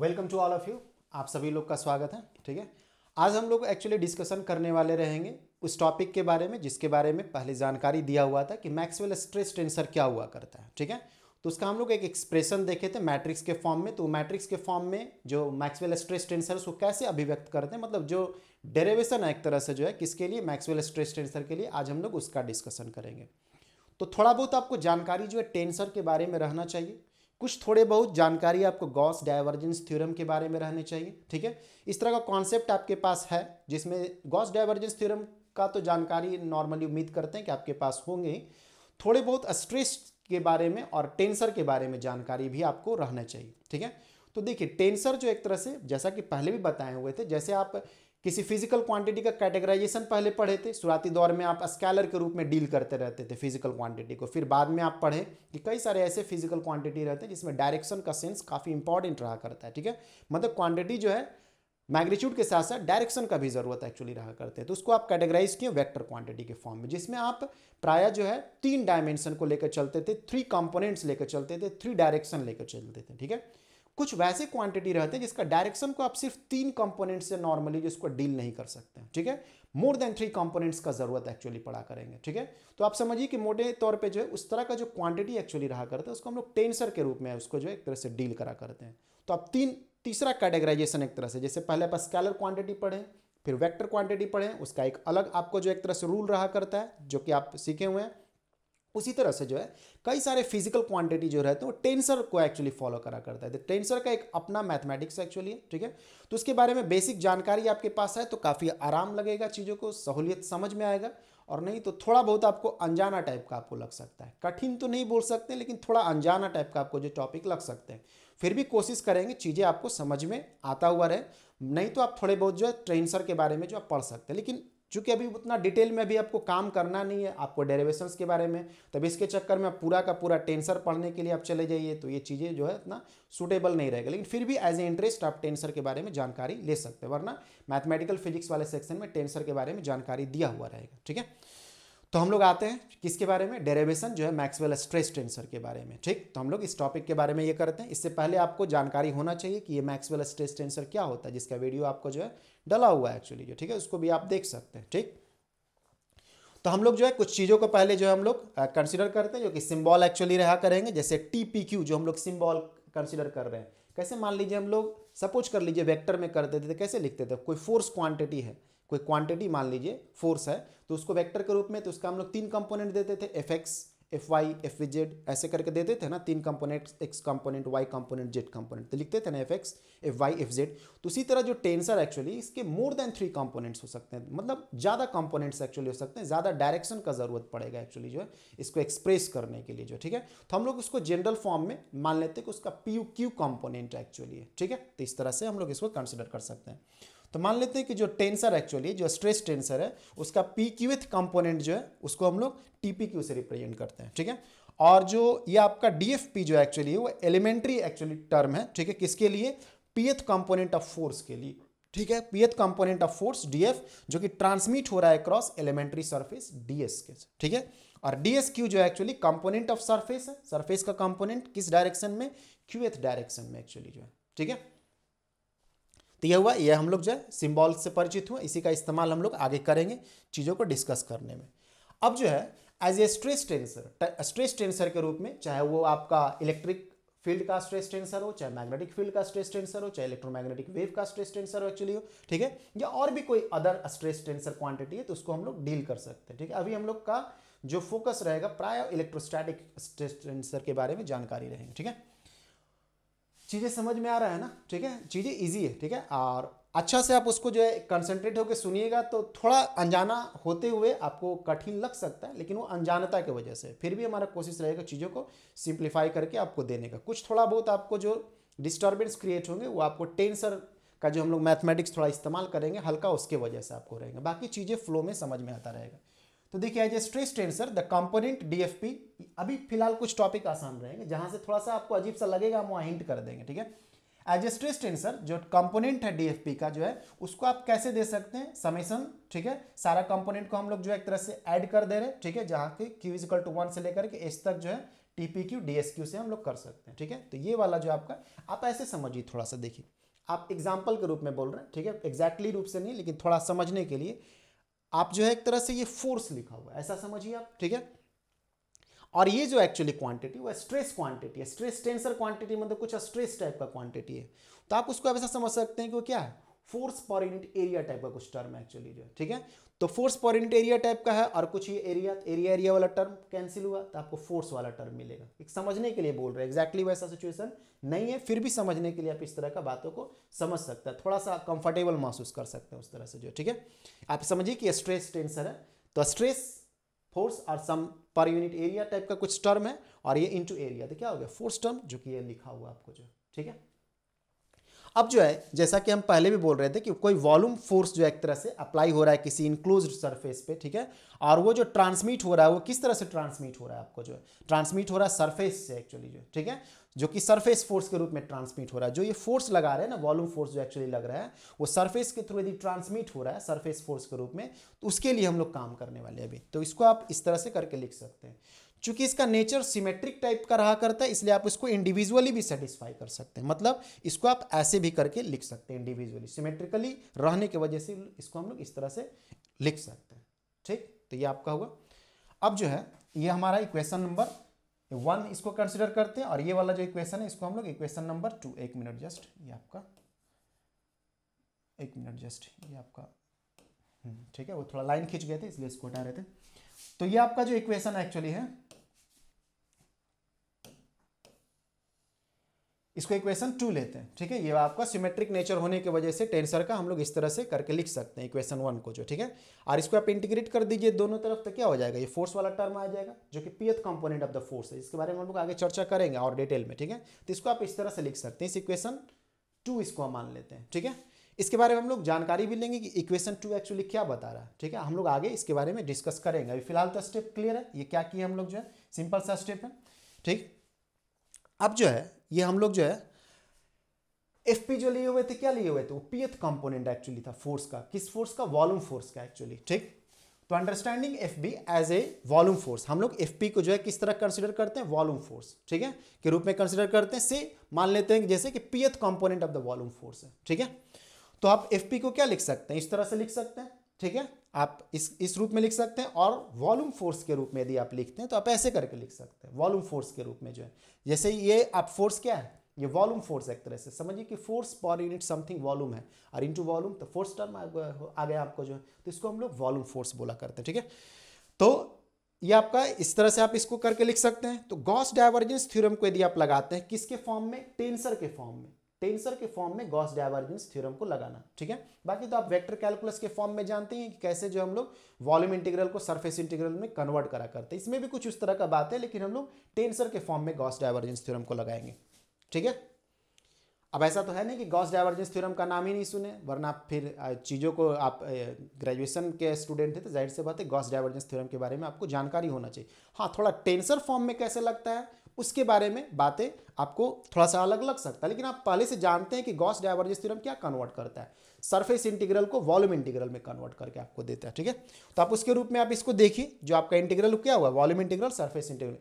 welcome to all of you आप सभी लोग का स्वागत है ठीक है आज हम लोग एक्चुअली डिस्कशन करने वाले रहेंगे उस टॉपिक के बारे में जिसके बारे में पहले जानकारी दिया हुआ था कि मैक्सवेल स्ट्रेस टेंसर क्या हुआ करता है ठीक है तो उसका हम लोग एक एक्सप्रेशन देखे थे मैट्रिक्स के फॉर्म में तो मैट्रिक्स के फॉर्म में जो मैक्सवेल स्ट्रेस टेंसर उसको कैसे अभिव्यक्त करते हैं मतलब जो डेरेवेशन है एक तरह से जो है किसके लिए मैक्सवेल स्ट्रेस टेंसर के लिए आज हम लोग उसका डिस्कशन करेंगे तो थोड़ा बहुत आपको जानकारी जो है टेंसर के बारे में रहना चाहिए कुछ थोड़े बहुत जानकारी आपको गॉस डाइवर्जेंस थ्योरम के बारे में रहने चाहिए ठीक है इस तरह का कॉन्सेप्ट आपके पास है जिसमें गॉस डाइवर्जेंस थ्योरम का तो जानकारी नॉर्मली उम्मीद करते हैं कि आपके पास होंगे थोड़े बहुत स्ट्रेस के बारे में और टेंसर के बारे में जानकारी भी आपको रहना चाहिए ठीक है तो देखिए टेंसर जो एक तरह से जैसा कि पहले भी बताए हुए थे जैसे आप किसी फिजिकल क्वांटिटी का कैटेगराइजेशन पहले पढ़े थे शुरुआती दौर में आप स्कैलर के रूप में डील करते रहते थे फिजिकल क्वांटिटी को फिर बाद में आप पढ़े कि कई सारे ऐसे फिजिकल क्वांटिटी रहते हैं जिसमें डायरेक्शन का सेंस काफ़ी इंपॉर्टेंट रहा करता है ठीक है मतलब क्वांटिटी जो है मैग्नीट्यूड के साथ साथ डायरेक्शन का भी ज़रूरत एक्चुअली रहा करते हैं तो उसको आप कैटेगराइज किए वैक्टर क्वांटिटी के फॉर्म में जिसमें आप प्राय जो है तीन डायमेंशन को लेकर चलते थे थ्री कॉम्पोनेंट्स लेकर चलते थे थ्री डायरेक्शन लेकर चलते थे ठीक है कुछ वैसे क्वांटिटी रहते हैं जिसका डायरेक्शन को आप सिर्फ तीन कंपोनेंट से नॉर्मली जिसको डील नहीं कर सकते हैं ठीक है मोर देन थ्री कंपोनेंट्स का जरूरत एक्चुअली पड़ा करेंगे ठीक है तो आप समझिए कि मोटे तौर पे जो है उस तरह का जो क्वांटिटी एक्चुअली रहा करता है उसको हम लोग टेंसर के रूप में उसको जो है एक तरह से डील करा करते हैं तो आप तीन तीसरा कैटेगराइजेशन एक तरह से जैसे पहले आप स्केलर क्वांटिटी पढ़ें फिर वैक्टर क्वांटिटी पढ़ें उसका एक अलग आपको जो एक तरह से रूल रहा करता है जो कि आप सीखे हुए हैं उसी तरह से जो है कई सारे फिजिकल क्वांटिटी जो रहते हैं वो टेंसर को एक्चुअली फॉलो करा करता है तो टेंसर का एक अपना मैथमेटिक्स एक्चुअली है ठीक है तो उसके बारे में बेसिक जानकारी आपके पास है तो काफ़ी आराम लगेगा चीज़ों को सहूलियत समझ में आएगा और नहीं तो थोड़ा बहुत आपको अनजाना टाइप का आपको लग सकता है कठिन तो नहीं बोल सकते लेकिन थोड़ा अनजाना टाइप का आपको जो टॉपिक लग सकते हैं फिर भी कोशिश करेंगे चीज़ें आपको समझ में आता हुआ रहे नहीं तो आप थोड़े बहुत जो है ट्रेंसर के बारे में जो आप पढ़ सकते हैं लेकिन चूंकि अभी उतना डिटेल में अभी आपको काम करना नहीं है आपको डेरिवेशंस के बारे में तब इसके चक्कर में आप पूरा का पूरा टेंसर पढ़ने के लिए आप चले जाइए तो ये चीज़ें जो है इतना सूटेबल नहीं रहेगा लेकिन फिर भी एज ए इंटरेस्ट आप टेंसर के बारे में जानकारी ले सकते हैं वरना मैथमेटिकल फिजिक्स वाले सेक्शन में टेंसर के बारे में जानकारी दिया हुआ रहेगा ठीक है तो हम लोग आते हैं किसके बारे में डेरेवेशन जो है मैक्सवेल स्ट्रेस टेंसर के बारे में ठीक तो हम लोग इस टॉपिक के बारे में ये करते हैं इससे पहले आपको जानकारी होना चाहिए कि ये मैक्सवेल स्ट्रेस टेंसर क्या होता है जिसका वीडियो आपको जो है डला हुआ है एक्चुअली जो ठीक है उसको भी आप देख सकते हैं ठीक तो हम लोग जो है कुछ चीज़ों को पहले जो है हम लोग कंसिडर करते हैं जो कि सिम्बॉल एक्चुअली रहा करेंगे जैसे टी जो हम लोग सिम्बॉल कंसिडर कर रहे हैं कैसे मान लीजिए हम लोग सपोज कर लीजिए वेक्टर में करते थे कैसे लिखते थे कोई फोर्स क्वांटिटी है कोई क्वांटिटी मान लीजिए फोर्स है तो उसको वेक्टर के रूप में तो उसका हम लोग तीन कंपोनेंट देते थे F X F Y F Z ऐसे करके देते थे ना तीन component X component Y component Z component तो लिखते थे ना F X F Y F Z तो उसी तरह जो टेंसर एक्चुअली इसके मोर देन थ्री कंपोनेंट्स हो सकते हैं मतलब ज़्यादा कंपोनेंट्स एक्चुअली हो सकते हैं ज़्यादा डायरेक्शन का ज़रूरत पड़ेगा एक्चुअली जो है इसको एक्सप्रेस करने के लिए जो ठीक है तो हम लोग इसको जनरल फॉर्म में मान लेते हैं कि उसका P U Q component actually है ठीक है तो इस तरह से हम लोग इसको कंसिडर कर सकते हैं तो मान लेते हैं कि जो टेंसर एक्चुअली जो स्ट्रेस टेंसर है उसका पी क्यूथ कंपोनेंट जो है उसको हम लोग टी पी क्यू से रिप्रेजेंट करते हैं ठीक है और जो ये आपका डी एफ पी जो एक्चुअली है वो एलिमेंट्री एक्चुअली टर्म है ठीक है किसके लिए पीएथ कॉम्पोनेंट ऑफ फोर्स के लिए ठीक है pth component of force DF जो कि ट्रांसमिट हो रहा है क्रॉस एलिमेंट्री सर्फेस डीएस के ठीक है और डीएस क्यू जो एक्चुअली कंपोनेंट ऑफ सरफेस है सरफेस का कंपोनेंट किस डायरेक्शन में क्यूएथ डायरेक्शन में एक्चुअली जो है ठीक है तो यह हुआ यह हम लोग जो है सिम्बॉल से परिचित हुए इसी का इस्तेमाल हम लोग आगे करेंगे चीज़ों को डिस्कस करने में अब जो है as a stress tensor stress tensor के रूप में चाहे वो आपका इलेक्ट्रिक फील्ड का स्ट्रेस टेंसर हो चाहे मैग्नेटिक फील्ड का स्ट्रेस टेंसर हो चाहे इलेक्ट्रोमैग्नेटिक वेव का स्ट्रेस टेंसर हो एक्चुअली हो ठीक है या और भी कोई अदर स्ट्रेस टेंसर क्वांटिटी है तो उसको हम लोग डील कर सकते हैं ठीक है अभी हम लोग का जो फोकस रहेगा प्राय इलेक्ट्रोस्टैटिक स्ट्रेस टेंसर के बारे में जानकारी रहेगी ठीक है चीज़ें समझ में आ रहा है ना ठीक है चीज़ें ईजी है ठीक है और अच्छा से आप उसको जो है कंसंट्रेट होकर सुनिएगा तो थोड़ा अनजाना होते हुए आपको कठिन लग सकता है लेकिन वो अनजानता की वजह से फिर भी हमारा कोशिश रहेगा चीज़ों को सिंप्लीफाई करके आपको देने का कुछ थोड़ा बहुत आपको जो डिस्टर्बेंस क्रिएट होंगे वो आपको टेंसर का जो हम लोग मैथमेटिक्स थोड़ा इस्तेमाल करेंगे हल्का उसके वजह से आपको रहेगा बाकी चीज़ें फ्लो में समझ में आता रहेगा तो देखिए as a stress tensor the component DFP अभी फिलहाल कुछ टॉपिक आसान रहेंगे जहां से थोड़ा सा आपको अजीब सा लगेगा हम वहां हिंट कर देंगे ठीक है एज ए स्ट्रेस टेंसर जो कंपोनेंट है डीएफपी का जो है उसको आप कैसे दे सकते हैं समेसन ठीक है सारा कंपोनेंट को हम लोग जो है एक तरह से ऐड कर दे रहे हैं ठीक है जहाँ के क्यू इजिकल टू वन से लेकर के एस तक जो है क्यू डीएसक्यू से हम लोग कर सकते हैं ठीक है तो ये वाला जो आपका आप ऐसे समझिए थोड़ा सा देखिए आप एग्जाम्पल के रूप में बोल रहे हैं ठीक है एग्जैक्टली exactly रूप से नहीं लेकिन थोड़ा समझने के लिए आप जो है एक तरह से ये फोर्स लिखा हुआ है ऐसा समझिए आप ठीक है और ये जो एक्चुअली क्वांटिटी वो स्ट्रेस क्वांटिटी है स्ट्रेस टेंसर क्वांटिटी मतलब कुछ स्ट्रेस टाइप का क्वांटिटी है तो आप उसको ऐसा समझ सकते हैं कि वो क्या है force per unit area type का कुछ टर्म है एक्चुअली जो ठीक है तो फोर्स पर एरिया टाइप का है और कुछ ये एरिया एरिया एरिया वाला टर्म कैंसिल हुआ तो आपको फोर्स वाला टर्म मिलेगा एक समझने के लिए बोल रहे हैं एग्जैक्टली वैसा सिचुएशन नहीं है फिर भी समझने के लिए आप इस तरह का बातों को समझ सकते हैं थोड़ा सा कंफर्टेबल महसूस कर सकते हैं उस तरह से जो ठीक है आप समझिए कि स्ट्रेस टेंसर है तो स्ट्रेस फोर्स और सम पर यूनिट एरिया टाइप का कुछ टर्म है और ये इंटू एरिया तो क्या हो गया फोर्स टर्म जो कि ये लिखा हुआ आपको जो ठीक है अब जो है जैसा कि हम पहले भी बोल रहे थे कि कोई वॉल्यूम फोर्स जो एक तरह से अप्लाई हो रहा है किसी इनक्लोज सरफेस पे ठीक है और वो जो ट्रांसमिट हो रहा है वो किस तरह से ट्रांसमिट हो रहा है आपको जो है ट्रांसमिट हो रहा है सरफेस से एक्चुअली जो ठीक है जो कि सरफेस फोर्स के रूप में ट्रांसमिट हो रहा है जो ये फोर्स लगा रहे हैं ना वॉल्यूम फोर्स जो एक्चुअली लग रहा है वो सरफेस के थ्रू यदि ट्रांसमिट हो रहा है सरफेस फोर्स के रूप में तो उसके लिए हम लोग काम करने वाले हैं अभी तो इसको आप इस तरह से करके लिख सकते हैं चूंकि इसका नेचर सिमेट्रिक टाइप का रहा करता है इसलिए आप इसको इंडिविजुअली भी सेटिस्फाई कर सकते हैं मतलब इसको आप ऐसे भी करके लिख सकते हैं इंडिविजुअली सिमेट्रिकली रहने की वजह से इसको हम लोग इस तरह से लिख सकते हैं ठीक तो ये आपका हुआ अब जो है ये हमारा इक्वेशन नंबर वन इसको कंसिडर करते हैं और ये वाला जो इक्वेशन है इसको हम लोग इक्वेशन नंबर टू एक मिनट जस्ट ये आपका एक मिनट जस्ट ये आपका हम्म, ठीक है वो थोड़ा लाइन खींच गए थे इसलिए इसको हटा रहे थे तो ये आपका जो इक्वेशन एक्चुअली है इसको इक्वेशन टू लेते हैं ठीक है ये आपका सिमेट्रिक नेचर होने की वजह से टेंसर का हम लोग इस तरह से करके लिख सकते हैं इक्वेशन वन को जो ठीक है और इसको आप इंटीग्रेट कर दीजिए दोनों तरफ तो क्या हो जाएगा ये फोर्स वाला टर्म आ जाएगा जो कि pth component of the force है इसके बारे में हम लोग आगे चर्चा करेंगे और डिटेल में ठीक है तो इसको आप इस तरह से लिख सकते हैं इस इक्वेशन टू इसको हम मान लेते हैं ठीक है इसके बारे में हम लोग जानकारी भी लेंगे कि इक्वेशन टू एक्चुअली क्या बता रहा है ठीक है हम लोग आगे इसके बारे में डिस्कस करेंगे अभी फिलहाल तो स्टेप क्लियर है ये क्या किया हम लोग जो है सिंपल सा स्टेप है ठीक अब जो है ये हम लोग जो है एफ पी जो लिए हुए थे क्या लिए हुए थे वो पीएथ कंपोनेंट एक्चुअली था फोर्स का किस फोर्स का वॉल्यूम फोर्स का एक्चुअली ठीक तो understanding F B as a volume force हम लोग एफ पी को जो है किस तरह कंसिडर करते हैं वॉल्यूम फोर्स ठीक है के रूप में कंसिडर करते हैं से मान लेते हैं जैसे कि pth component of the volume force है ठीक है तो आप एफ पी को क्या लिख सकते हैं इस तरह से लिख सकते हैं ठीक है आप इस इस रूप में लिख सकते हैं और वॉल्यूम फोर्स के रूप में यदि आप लिखते हैं तो आप ऐसे करके लिख सकते हैं वॉल्यूम फोर्स के रूप में जो है जैसे ये आप फोर्स क्या है ये वॉल्यूम फोर्स एक तरह से समझिए कि force per unit something volume है और इनटू वॉल्यूम तो फोर्स टर्म आ गया आपको जो है तो इसको हम लोग वॉल्यूम फोर्स बोला करते हैं ठीक है तो ये आपका इस तरह से आप इसको करके लिख सकते हैं तो गॉस डाइवर्जेंस थ्योरम को यदि आप लगाते हैं किसके फॉर्म में टेंसर के फॉर्म में टेंसर के फॉर्म में गॉस डाइवर्जेंस थ्योरम को लगाना ठीक है बाकी तो आप वेक्टर कैलकुलस के फॉर्म में जानते हैं कि कैसे जो हम लोग वॉल्यूम इंटीग्रल को सरफेस इंटीग्रल में कन्वर्ट करा करते हैं इसमें भी कुछ उस तरह का बात है लेकिन हम लोग टेंसर के फॉर्म में गॉस डाइवर्जेंस थ्योरम को लगाएंगे ठीक है अब ऐसा तो है नहीं कि गॉस डाइवर्जेंस थ्योरम का नाम ही नहीं सुने वरना आप फिर चीज़ों को आप ग्रेजुएशन के स्टूडेंट हैं तो जाहिर से बात है गॉस डाइवर्जेंस थ्योरम के बारे में आपको जानकारी होना चाहिए हाँ थोड़ा टेंसर फॉर्म में कैसे लगता है उसके बारे में बातें आपको थोड़ा सा अलग लग सकता है लेकिन आप पहले से जानते हैं कि गॉस डाइवर्जेंस थ्योरम क्या कन्वर्ट करता है सरफेस इंटीग्रल को वॉल्यूम इंटीग्रल में कन्वर्ट करके आपको देता है ठीक है तो आप उसके रूप में आप इसको देखिए जो आपका इंटीग्रल क्या हुआ वॉल्यूम इंटीग्रल सर्फेस इंटीग्रल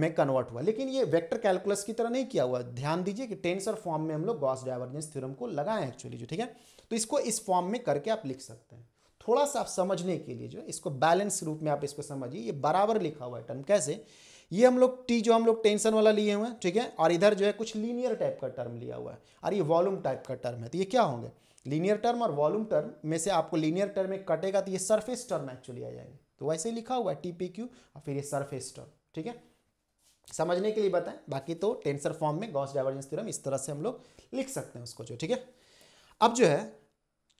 में कन्वर्ट हुआ लेकिन ये वेक्टर कैलकुलस की तरह नहीं किया हुआ ध्यान दीजिए कि टेंसर फॉर्म में हम लोग गॉस डाइवर्जेंस थ्योरम को लगाए एक्चुअली जो ठीक है तो इसको इस फॉर्म में करके आप लिख सकते हैं थोड़ा सा आप समझने के लिए जो इसको बैलेंस रूप में आप इसको समझिए ये बराबर लिखा हुआ है टर्म कैसे ये हम लोग टी जो हम लोग टेंशन वाला लिए हुए हैं ठीक है और इधर जो है कुछ लीनियर टाइप का टर्म लिया हुआ है और ये वॉल्यूम टाइप का टर्म है तो ये क्या होंगे लीनियर टर्म और वॉल्यूम टर्म में से आपको लीनियर टर्म एक कटेगा तो ये सरफेस टर्म एक्चुअली आ जाएंगे तो वैसे ही लिखा हुआ है टी पी क्यू और फिर ये सरफेस टर्म ठीक है समझने के लिए बताएं बाकी तो टेंसर फॉर्म में गॉस डाइवर्जेंस थ्योरम इस तरह से हम लोग लिख सकते हैं उसको जो ठीक है अब जो है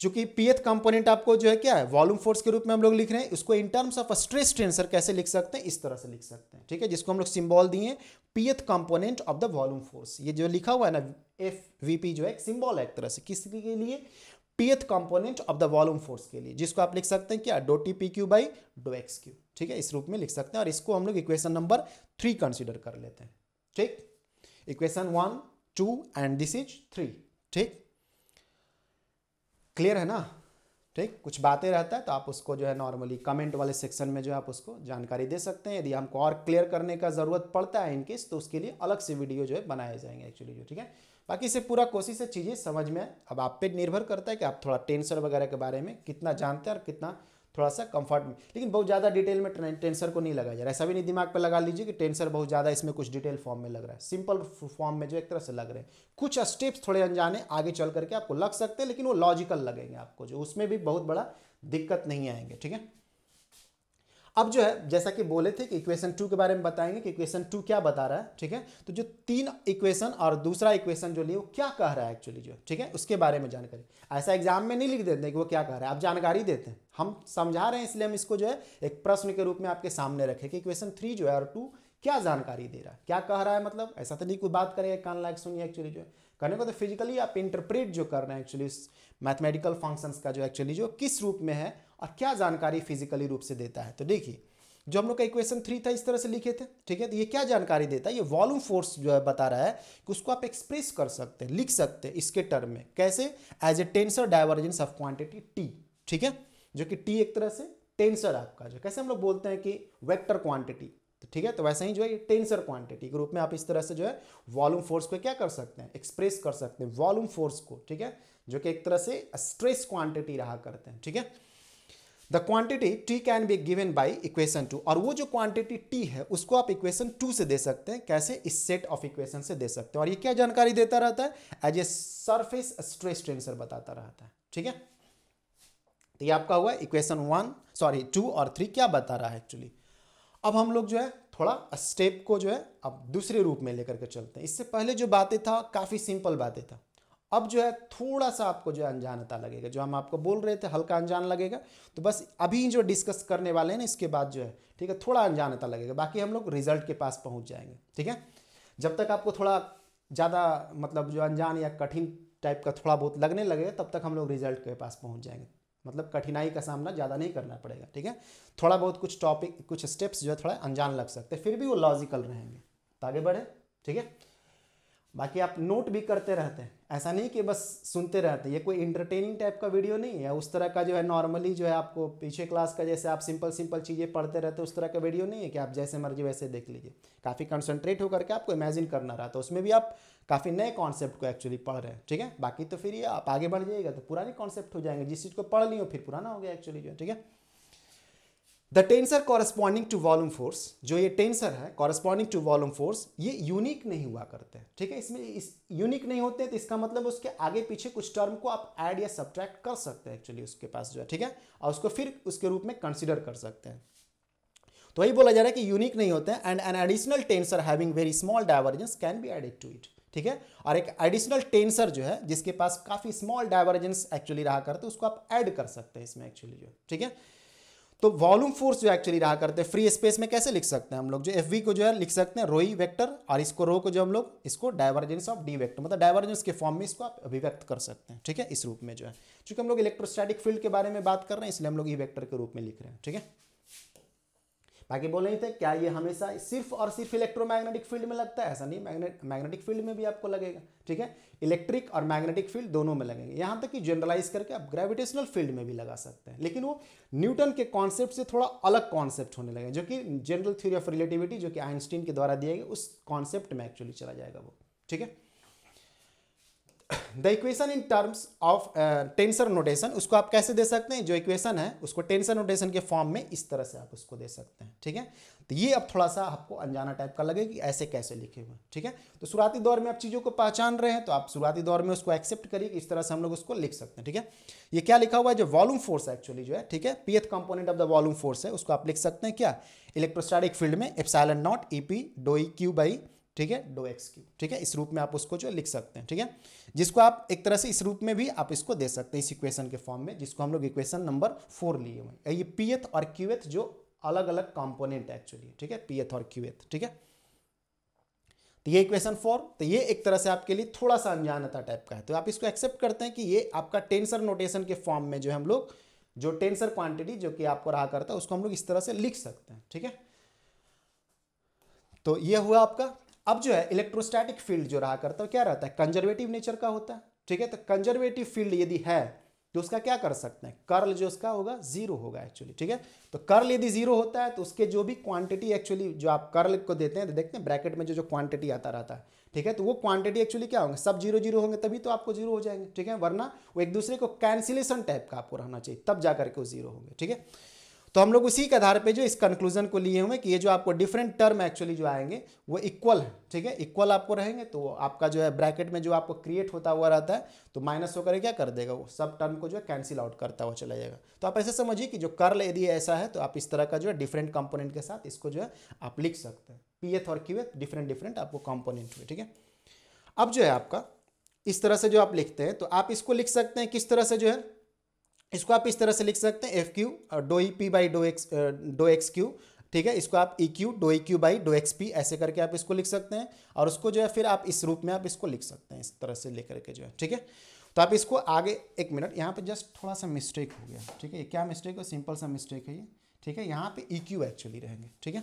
चूंकि पीएथ कंपोनेंट आपको जो है क्या है वॉल्यूम फोर्स के रूप में हम लोग लिख रहे हैं इसको in terms of stress tensor कैसे लिख सकते हैं इस तरह से लिख सकते हैं ठीक है जिसको हम लोग सिंबॉल दिए pth component of the volume force ये जो लिखा हुआ है ना एफ वीपी जो है सिंबॉल है एक तरह से किस के लिए pth component of the volume force के लिए जिसको आप लिख सकते हैं क्या do T P Q by dough X Q ठीक है इस रूप में लिख सकते हैं और इसको हम लोग इक्वेशन नंबर थ्री कंसिडर कर लेते हैं ठीक equation one two and this is three ठीक क्लियर है ना ठीक कुछ बातें रहता है तो आप उसको जो है नॉर्मली कमेंट वाले सेक्शन में जो है आप उसको जानकारी दे सकते हैं यदि हमको और क्लियर करने का ज़रूरत पड़ता है इनकेस तो उसके लिए अलग से वीडियो जो है बनाए जाएंगे एक्चुअली जो ठीक है बाकी से पूरा कोशिश है चीज़ें समझ में अब आप पे निर्भर करता है कि आप थोड़ा टेंसर वगैरह के बारे में कितना जानते हैं और कितना थोड़ा सा कंफर्ट में लेकिन बहुत ज़्यादा डिटेल में टेंसर को नहीं लगाया जा रहा है ऐसा भी नहीं दिमाग पर लगा लीजिए कि टेंसर बहुत ज़्यादा इसमें कुछ डिटेल फॉर्म में लग रहा है सिंपल फॉर्म में जो एक तरह से लग रहे हैं कुछ स्टेप्स थोड़े अनजाने आगे चल करके आपको लग सकते हैं लेकिन वो लॉजिकल लगेंगे आपको जो उसमें भी बहुत बड़ा दिक्कत नहीं आएंगे ठीक है अब जो है जैसा कि बोले थे कि इक्वेशन टू के बारे में बताएंगे कि इक्वेशन टू क्या बता रहा है ठीक है तो जो तीन इक्वेशन और दूसरा इक्वेशन जो लिए वो क्या कह रहा है एक्चुअली जो ठीक है उसके बारे में जानकारी ऐसा एग्जाम में नहीं लिख देते कि वो क्या कह रहा है आप जानकारी देते हैं हम समझा रहे हैं इसलिए हम इसको जो है एक प्रश्न के रूप में आपके सामने रखें कि इक्वेशन थ्री जो है और टू क्या जानकारी दे रहा है क्या कह रहा है मतलब ऐसा तो नहीं कोई बात करें कान लायक सुनिए एक्चुअली जो करने को तो फिजिकली आप इंटरप्रेट जो कर रहे हैं एक्चुअली मैथमेटिकल फंक्शंस का जो एक्चुअली जो किस रूप में है और क्या जानकारी फिजिकली रूप से देता है तो देखिए जो हम लोग का इक्वेशन थ्री था इस तरह से लिखे थे ठीक है तो ये क्या जानकारी देता है ये वॉल्यूम फोर्स जो है बता रहा है कि उसको आप एक्सप्रेस कर सकते हैं लिख सकते हैं इसके टर्म में कैसे as a tensor divergence of quantity T ठीक है जो कि टी एक तरह से टेंसर आपका जो कैसे हम लोग बोलते हैं कि वेक्टर क्वांटिटी तो ठीक है तो वैसे ही जो है टेंसर क्वांटिटी के रूप में आप इस तरह से जो है वॉल्यूम फोर्स को क्या कर सकते हैं एक्सप्रेस कर सकते हैं वॉल्यूम फोर्स को ठीक है जो कि एक तरह से स्ट्रेस क्वांटिटी रहा करते हैं ठीक है the quantity T can be given by equation two और वो जो क्वांटिटी टी है उसको आप इक्वेशन टू से दे सकते हैं कैसे इस सेट ऑफ इक्वेशन से दे सकते हैं और ये क्या जानकारी देता रहता है as a surface stress tensor बताता रहता है ठीक है तो ये आपका हुआ इक्वेशन वन सॉरी टू और थ्री क्या बता रहा है एक्चुअली अब हम लोग जो है थोड़ा स्टेप को जो है अब दूसरे रूप में लेकर के चलते हैं इससे पहले जो बातें था काफ़ी सिंपल बातें था अब जो है थोड़ा सा आपको जो है अनजानता लगेगा जो हम आपको बोल रहे थे हल्का अनजान लगेगा तो बस अभी जो डिस्कस करने वाले हैं ना इसके बाद जो है ठीक है थोड़ा अनजानता लगेगा बाकी हम लोग रिजल्ट के पास पहुंच जाएंगे ठीक है जब तक आपको थोड़ा ज़्यादा मतलब जो अनजान या कठिन टाइप का थोड़ा बहुत लगने लगेगा तब तक हम लोग रिजल्ट के पास पहुँच जाएंगे मतलब कठिनाई का सामना ज़्यादा नहीं करना पड़ेगा ठीक है थोड़ा बहुत कुछ टॉपिक कुछ स्टेप्स जो है थोड़ा अनजान लग सकते हैं फिर भी वो लॉजिकल रहेंगे तो आगे बढ़े ठीक है बाकी आप नोट भी करते रहते हैं ऐसा नहीं कि बस सुनते रहते ये कोई इंटरटेनिंग टाइप का वीडियो नहीं है उस तरह का जो है नॉर्मली जो है आपको पीछे क्लास का जैसे आप सिंपल सिंपल चीज़ें पढ़ते रहते उस तरह का वीडियो नहीं है कि आप जैसे मर्जी वैसे देख लीजिए काफ़ी कंसनट्रेट होकर के आपको इमेजिन करना रहा था उसमें भी आप काफ़ी नए कॉन्सेप्ट को एक्चुअली पढ़ रहे हैं ठीक है बाकी तो फिर ये आप आगे बढ़ जाइएगा तो पुराने कॉन्सेप्ट हो जाएंगे जिस चीज़ को पढ़ हो फिर पुराना हो गया एक्चुअली जो है ठीक है the tensor corresponding to volume force जो ये टेंसर है कॉरस्पॉन्डिंग टू वॉल्यूम फोर्स ये यूनिक नहीं हुआ करते हैं ठीक है इसमें इस यूनिक नहीं होते तो इसका मतलब उसके आगे पीछे कुछ टर्म को आप ऐड या सब्ट्रैक्ट कर सकते हैं एक्चुअली उसके पास जो है ठीक है और उसको फिर उसके रूप में कंसिडर कर सकते हैं तो वही बोला जा रहा है कि यूनिक नहीं होते हैं and an additional tensor having very small divergence can be added to it ठीक है और एक एडिशनल टेंसर जो है जिसके पास काफ़ी स्मॉल डाइवर्जेंस एक्चुअली रहा करते उसको आप ऐड कर सकते हैं इसमें एक्चुअली जो ठीक है तो वॉल्यूम फोर्स जो एक्चुअली रहा करते हैं फ्री स्पेस में कैसे लिख सकते हैं हम लोग जो एफ को जो है लिख सकते हैं रोई वेक्टर e और इसको रो को जो हम लोग इसको डायवर्जेंस ऑफ डी वेक्टर मतलब डायवर्जेंस के फॉर्म में इसको आप अभिव्यक्त कर सकते हैं ठीक है इस रूप में जो है चूंकि हम लोग इलेक्ट्रोस्टैटिक फील्ड के बारे में बात कर रहे हैं इसलिए हम लोग ई e वेक्टर के रूप में लिख रहे हैं ठीक है बाकी बोल रहे थे क्या ये हमेशा सिर्फ और सिर्फ इलेक्ट्रोमैग्नेटिक फील्ड में लगता है ऐसा नहीं मैग्नेट मैग्नेटिक फील्ड में भी आपको लगेगा ठीक है इलेक्ट्रिक और मैग्नेटिक फील्ड दोनों में लगेंगे यहाँ तक कि जनरलाइज करके आप ग्रेविटेशनल फील्ड में भी लगा सकते हैं लेकिन वो न्यूटन के कॉन्सेप्ट से थोड़ा अलग कॉन्सेप्ट होने लगे जो कि जनरल थ्योरी ऑफ रिलेटिविटी जो कि आइंस्टीन के द्वारा दिए गए उस कॉन्सेप्ट में एक्चुअली चला जाएगा वो ठीक है the equation in terms of tensor notation उसको आप कैसे दे सकते हैं जो इक्वेशन है उसको टेंसर नोटेशन के फॉर्म में इस तरह से आप उसको दे सकते हैं ठीक है तो ये अब थोड़ा सा आपको अनजाना टाइप का लगे कि ऐसे कैसे लिखे हुए ठीक है तो शुरुआती दौर में आप चीज़ों को पहचान रहे हैं तो आप शुरुआती दौर में उसको एक्सेप्ट करिए इस तरह से हम लोग उसको लिख सकते हैं ठीक है ये क्या लिखा हुआ है जो वॉल्यूम फोर्स एक्चुअली जो है ठीक है pth component of the volume force है उसको आप लिख सकते हैं क्या इलेक्ट्रोस्टैटिक फील्ड में एप्साइलन नॉट ई पी डोई क्यू बाई ठीक है डो एक्स क्यू ठीक है इस रूप में आप उसको जो लिख सकते हैं ठीक है जिसको आप एक तरह से इस रूप में भी आप इसको दे सकते हैं इस इक्वेशन के फॉर्म में जिसको हम लोग इक्वेशन नंबर फोर लिए हुए ये पीएथ और क्यूएथ जो अलग अलग कॉम्पोनेंट एक्चुअली ठीक है पीएथ और क्यूएथ ठीक है तो ये इक्वेशन फोर तो ये एक तरह से आपके लिए थोड़ा सा अनजानता टाइप का है तो आप इसको एक्सेप्ट करते हैं कि ये आपका टेंसर नोटेशन के फॉर्म में जो हम लोग जो टेंसर क्वांटिटी जो कि आपको रहा करता है उसको हम लोग इस तरह से लिख सकते हैं ठीक है तो ये हुआ आपका अब जो है इलेक्ट्रोस्टैटिक फील्ड जो रहा करता है क्या रहता है कंजर्वेटिव नेचर का होता है ठीक है तो कंजर्वेटिव फील्ड यदि है तो उसका क्या कर सकते हैं कर्ल जो उसका होगा जीरो होगा एक्चुअली ठीक है तो कर्ल यदि जीरो होता है तो उसके जो भी क्वांटिटी एक्चुअली जो आप कर्ल को देते हैं तो देखते हैं ब्रैकेट में जो जो क्वांटिटी आता रहता है ठीक है तो वो क्वांटिटी एक्चुअली क्या होंगे सब जीरो जीरो होंगे तभी तो आपको जीरो हो जाएंगे ठीक है वरना वो एक दूसरे को कैंसिलेशन टाइप का आपको रहना चाहिए तब जाकर के वो जीरो होंगे ठीक है तो हम लोग उसी के आधार पे जो इस कंक्लूजन को लिए हुए कि ये जो आपको डिफरेंट टर्म एक्चुअली जो आएंगे वो इक्वल है ठीक है इक्वल आपको रहेंगे तो आपका जो है ब्रैकेट में जो आपको क्रिएट होता हुआ रहता है तो माइनस होकर क्या कर देगा वो सब टर्म को जो है कैंसिल आउट करता हुआ चला जाएगा तो आप ऐसे समझिए कि जो कर्ल यदि ऐसा है तो आप इस तरह का जो है डिफरेंट कंपोनेंट के साथ इसको जो है आप लिख सकते हैं पी एथ और क्यू एथ डिफरेंट डिफरेंट आपको कॉम्पोनेंट हुए ठीक है अब जो है आपका इस तरह से जो आप लिखते हैं तो आप इसको लिख सकते हैं किस तरह से जो है इसको आप इस तरह से लिख सकते हैं एफ क्यू डो E P by dough X डो एक्स क्यू ठीक है इसको आप ई क्यू डो E Q by dough X P ऐसे करके आप इसको लिख सकते हैं और उसको जो है फिर आप इस रूप में आप इसको लिख सकते हैं इस तरह से लेकर के जो है ठीक है तो आप इसको आगे एक मिनट यहाँ पे जस्ट थोड़ा सा मिस्टेक हो गया ठीक है क्या मिस्टेक है सिंपल सा मिस्टेक है ये ठीक है यहाँ पे ई क्यू एक्चुअली रहेंगे ठीक है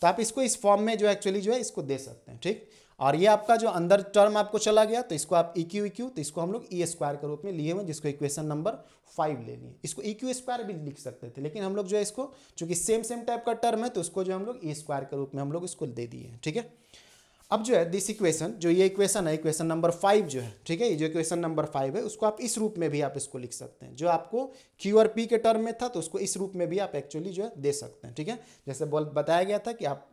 तो आप इसको इस फॉर्म में जो एक्चुअली जो है इसको दे सकते हैं ठीक और ये आपका जो अंदर टर्म आपको चला गया तो इसको आप ई क्यू क्यू तो इसको हम लोग ई e स्क्वायर के रूप में लिए हुए जिसको इक्वेशन नंबर फाइव ले लिए इसको ई क्यू स्क्वायर भी लिख सकते थे लेकिन हम लोग जो है इसको चूंकि सेम सेम टाइप का टर्म है तो उसको जो हम लोग ई e स्क्वायर के रूप में हम लोग इसको दे दिए ठीक है अब जो है दिस इक्वेशन जो ये इक्वेशन है इक्वेशन नंबर फाइव जो है ठीक है ये जो इक्वेशन नंबर फाइव है उसको आप इस रूप में भी आप इसको लिख सकते हैं जो आपको क्यू और पी के टर्म में था तो उसको इस रूप में भी आप एक्चुअली जो है दे सकते हैं ठीक है जैसे बोल बताया गया था कि आप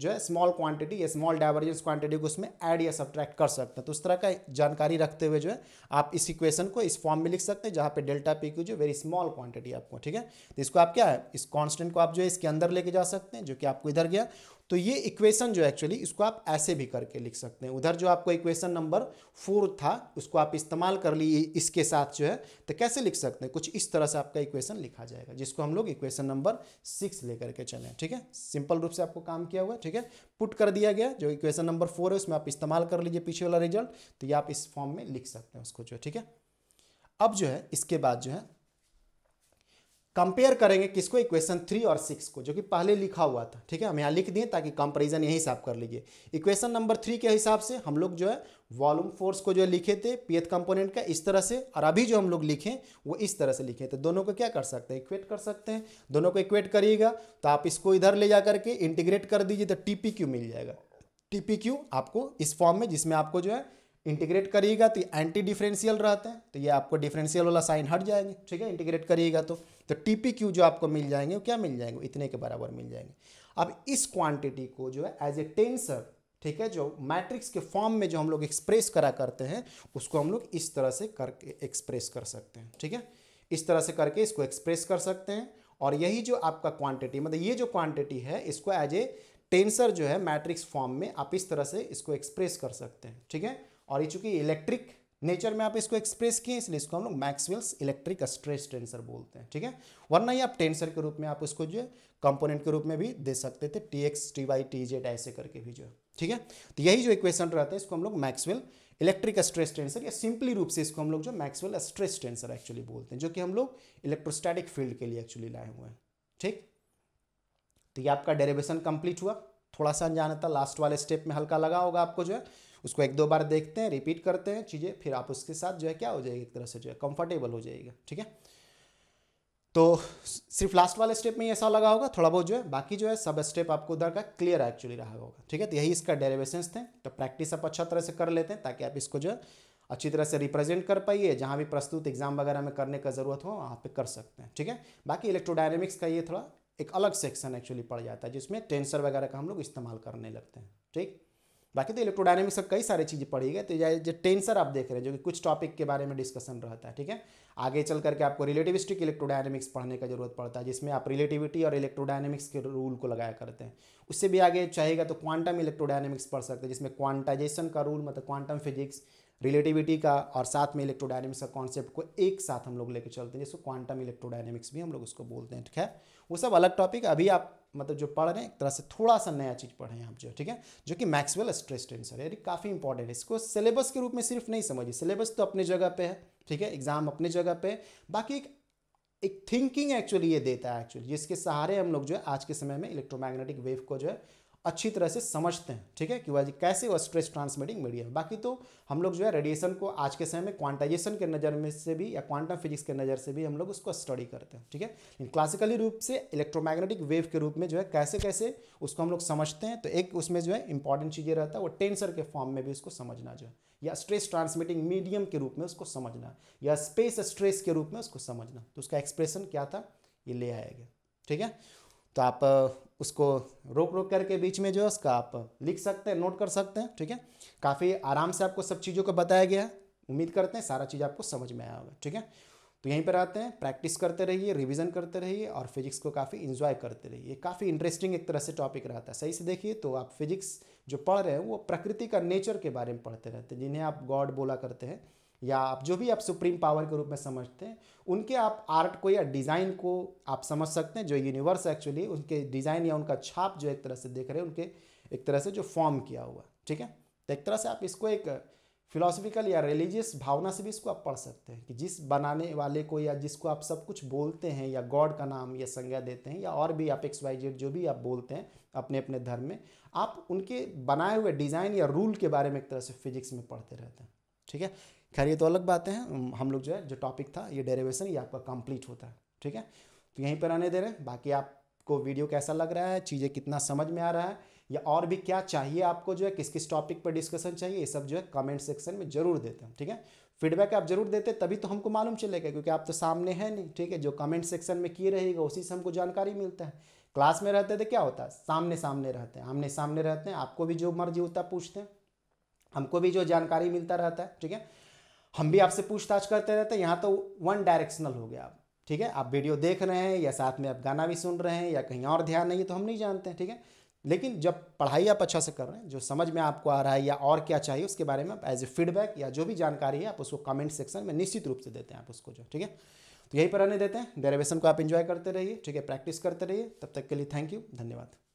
जो है स्मॉल क्वांटिटी या स्मॉल डाइवर्जेंस क्वांटिटी को उसमें ऐड या सब्ट्रैक्ट कर सकते हैं तो उस तरह का जानकारी रखते हुए जो है आप इस इक्वेशन को इस फॉर्म में लिख सकते हैं जहाँ पे डेल्टा पी की जो वेरी स्मॉल क्वांटिटी आपको ठीक है तो इसको आप क्या है इस कॉन्स्टेंट को आप जो है इसके अंदर लेके जा सकते हैं जो कि आपको इधर गया तो ये इक्वेशन जो एक्चुअली इसको आप ऐसे भी करके लिख सकते हैं उधर जो आपको इक्वेशन नंबर फोर था उसको आप इस्तेमाल कर लिए इसके साथ जो है तो कैसे लिख सकते हैं कुछ इस तरह से आपका इक्वेशन लिखा जाएगा जिसको हम लोग इक्वेशन नंबर सिक्स लेकर के चले ठीक है सिंपल रूप से आपको काम किया हुआ है ठीक है पुट कर दिया गया जो इक्वेशन नंबर फोर है उसमें आप इस्तेमाल कर लीजिए पीछे वाला रिजल्ट तो ये आप इस फॉर्म में लिख सकते हैं उसको जो ठीक है अब जो है इसके बाद जो है कंपेयर करेंगे किसको इक्वेशन थ्री और सिक्स को जो कि पहले लिखा हुआ था ठीक है हम यहाँ लिख दिए ताकि कंपेरिजन यही हिसाब कर लीजिए इक्वेशन नंबर थ्री के हिसाब से हम लोग जो है वॉल्यूम फोर्स को जो है लिखे थे पीएथ कंपोनेंट का इस तरह से और अभी जो हम लोग लिखें वो इस तरह से लिखें तो दोनों को क्या कर सकते हैं इक्वेट कर सकते हैं दोनों को इक्वेट करिएगा तो आप इसको इधर ले जा करके इंटीग्रेट कर दीजिए तो टी मिल जाएगा टी आपको इस फॉर्म में जिसमें आपको जो है इंटीग्रेट करिएगा तो एंटी डिफरेंशियल रहते हैं तो ये आपको डिफरेंशियल वाला साइन हट जाएंगे ठीक है इंटीग्रेट करिएगा तो तो टी जो आपको मिल जाएंगे वो क्या मिल जाएंगे इतने के बराबर मिल जाएंगे अब इस क्वांटिटी को जो है एज ए टेंसर ठीक है जो मैट्रिक्स के फॉर्म में जो हम लोग एक्सप्रेस करा करते हैं उसको हम लोग इस तरह से करके एक्सप्रेस कर सकते हैं ठीक है इस तरह से करके इसको एक्सप्रेस कर सकते हैं और यही जो आपका क्वांटिटी मतलब ये जो क्वांटिटी है इसको एज ए टेंसर जो है मैट्रिक्स फॉर्म में आप इस तरह से इसको एक्सप्रेस कर सकते हैं ठीक है और ये चूंकि इलेक्ट्रिक नेचर में आप इसको एक्सप्रेस किए इसलिए इसको हम लोग मैक्सवेल्स इलेक्ट्रिक स्ट्रेस टेंसर बोलते हैं ठीक है वरना ही आप टेंसर के रूप में आप इसको जो है कंपोनेंट के रूप में भी दे सकते थे T X T Y T Z ऐसे करके भी जो है ठीक है तो यही जो इक्वेशन रहता है इसको हम लोग मैक्सवेल इलेक्ट्रिक स्ट्रेस टेंसर या सिंपली रूप से इसको हम लोग जो मैक्सवेल स्ट्रेस टेंसर एक्चुअली बोलते हैं जो कि हम लोग इलेक्ट्रोस्टैटिक फील्ड के लिए एक्चुअली लाए हुए हैं ठीक तो ये आपका डेरिवेशन कंप्लीट हुआ थोड़ा सा अनजान था लास्ट वाले स्टेप में हल्का लगा होगा आपको जो है उसको एक दो बार देखते हैं रिपीट करते हैं चीज़ें फिर आप उसके साथ जो है क्या हो जाएगी एक तरह से जो है कंफर्टेबल हो जाएगा ठीक है तो सिर्फ लास्ट वाले स्टेप में ऐसा लगा होगा थोड़ा बहुत जो है बाकी जो है सब स्टेप आपको उधर का क्लियर एक्चुअली रहा होगा ठीक है तो यही इसका डेरिवेशन थे तो प्रैक्टिस आप अच्छा तरह से कर लेते हैं ताकि आप इसको जो है अच्छी तरह से रिप्रेजेंट कर पाइए जहाँ भी प्रस्तुत एग्जाम वगैरह में करने का जरूरत हो वहाँ पे कर सकते हैं ठीक है बाकी इलेक्ट्रोडायनेमिक्स का ये थोड़ा एक अलग सेक्शन एक्चुअली पड़ जाता है जिसमें टेंसर वगैरह का हम लोग इस्तेमाल करने लगते हैं ठीक बाकी तो इलेक्ट्रोडायनेमिक्स का कई सारी चीज़ें पढ़ी गई तो जो टेंसर आप देख रहे हैं जो कि कुछ टॉपिक के बारे में डिस्कशन रहता है ठीक है आगे चल करके आपको रिलेटिविस्टिक इलेक्ट्रोडायनेमिक्स पढ़ने का जरूरत पड़ता है जिसमें आप रिलेटिविटी और इलेक्ट्रोडायनेमिक्स के रूल को लगाया करते हैं उससे भी आगे चाहेगा तो क्वांटम इलेक्ट्रोडायनेमिक्स पढ़ सकते हैं जिसमें क्वांटाइजेशन का रूल मतलब क्वांटम फिजिक्स रिलेटिविटी का और साथ में इलेक्ट्रोडायनेमिक्स का कॉन्सेप्ट को एक साथ हम लोग लेकर चलते हैं जिसको क्वांटम इलेक्ट्रोडायनेमिक्स भी हम लोग उसको बोलते हैं ठीक है वो सब अलग टॉपिक अभी आप मतलब जो पढ़ रहे हैं एक तरह से थोड़ा सा नया चीज़ पढ़ रहे हैं आप जो ठीक है जो कि मैक्सवेल स्ट्रेस टेंसर है काफ़ी इंपॉर्टेंट है इसको सिलेबस के रूप में सिर्फ नहीं समझिए सिलेबस तो अपने जगह पे है ठीक है एग्ज़ाम अपने जगह पे बाकी एक एक थिंकिंग एक्चुअली ये देता है एक्चुअली जिसके सहारे हम लोग जो है आज के समय में इलेक्ट्रोमैग्नेटिक वेव को जो है अच्छी तरह से समझते हैं ठीक है कि वह कैसे वह स्ट्रेस ट्रांसमिटिंग मीडियम बाकी तो हम लोग जो है रेडिएशन को आज के समय में क्वांटाइजेशन के नज़र में से भी या क्वांटम फिजिक्स के नज़र से भी हम लोग उसको स्टडी करते हैं ठीक है लेकिन क्लासिकली रूप से इलेक्ट्रोमैग्नेटिक वेव के रूप में जो है कैसे कैसे उसको हम लोग समझते हैं तो एक उसमें जो है इंपॉर्टेंट चीज़ें रहता है वो टेंसर के फॉर्म में भी उसको समझना जो है या स्ट्रेस ट्रांसमिटिंग मीडियम के रूप में उसको समझना या स्पेस स्ट्रेस के रूप में उसको समझना तो उसका एक्सप्रेशन क्या था ये ले आएगा ठीक है तो आप उसको रोक रोक करके बीच में जो है उसका आप लिख सकते हैं नोट कर सकते हैं ठीक है काफ़ी आराम से आपको सब चीज़ों को बताया गया है उम्मीद करते हैं सारा चीज़ आपको समझ में आया होगा ठीक है तो यहीं पर आते हैं प्रैक्टिस करते रहिए रिवीजन करते रहिए और फिजिक्स को काफ़ी इन्जॉय करते रहिए काफ़ी इंटरेस्टिंग एक तरह से टॉपिक रहता है सही से देखिए तो आप फिजिक्स जो पढ़ रहे हैं वो प्रकृति का नेचर के बारे में पढ़ते रहते हैं जिन्हें आप गॉड बोला करते हैं या आप जो भी आप सुप्रीम पावर के रूप में समझते हैं उनके आप आर्ट को या डिज़ाइन को आप समझ सकते हैं जो यूनिवर्स एक्चुअली उनके डिज़ाइन या उनका छाप जो एक तरह से देख रहे हैं उनके एक तरह से जो फॉर्म किया हुआ ठीक है तो एक तरह से आप इसको एक फिलोसफिकल या रिलीजियस भावना से भी इसको आप पढ़ सकते हैं कि जिस बनाने वाले को या जिसको आप सब कुछ बोलते हैं या गॉड का नाम या संज्ञा देते हैं या और भी आप एक्स वाई जेड जो भी आप बोलते हैं अपने अपने धर्म में आप उनके बनाए हुए डिज़ाइन या रूल के बारे में एक तरह से फिजिक्स में पढ़ते रहते हैं ठीक है खैर ये तो अलग बातें हैं हम लोग जो है जो टॉपिक था ये डेरिवेशन ये आपका कंप्लीट होता है ठीक है तो यहीं पर रहने दे रहे हैं बाकी आपको वीडियो कैसा लग रहा है चीज़ें कितना समझ में आ रहा है या और भी क्या चाहिए आपको जो है किस किस टॉपिक पर डिस्कशन चाहिए ये सब जो है कमेंट सेक्शन में जरूर देते हैं ठीक है फीडबैक आप जरूर देते तभी तो हमको मालूम चलेगा क्योंकि आप तो सामने हैं नहीं ठीक है जो कमेंट सेक्शन में किए रहेगा उसी से हमको जानकारी मिलता है क्लास में रहते थे क्या होता है सामने सामने रहते हैं आमने सामने रहते हैं आपको भी जो मर्जी होता पूछते हैं हमको भी जो जानकारी मिलता रहता है ठीक है हम भी आपसे पूछताछ करते रहते हैं यहाँ तो वन डायरेक्शनल हो गया आप ठीक है आप वीडियो देख रहे हैं या साथ में आप गाना भी सुन रहे हैं या कहीं और ध्यान नहीं है तो हम नहीं जानते हैं ठीक है लेकिन जब पढ़ाई आप अच्छा से कर रहे हैं जो समझ में आपको आ रहा है या और क्या चाहिए उसके बारे में आप एज ए फीडबैक या जो भी जानकारी है आप उसको कमेंट सेक्शन में निश्चित रूप से देते हैं आप उसको जो ठीक है तो यही पर रहने देते हैं डेरेवेशन को आप इन्जॉय करते रहिए ठीक है प्रैक्टिस करते रहिए तब तक के लिए थैंक यू धन्यवाद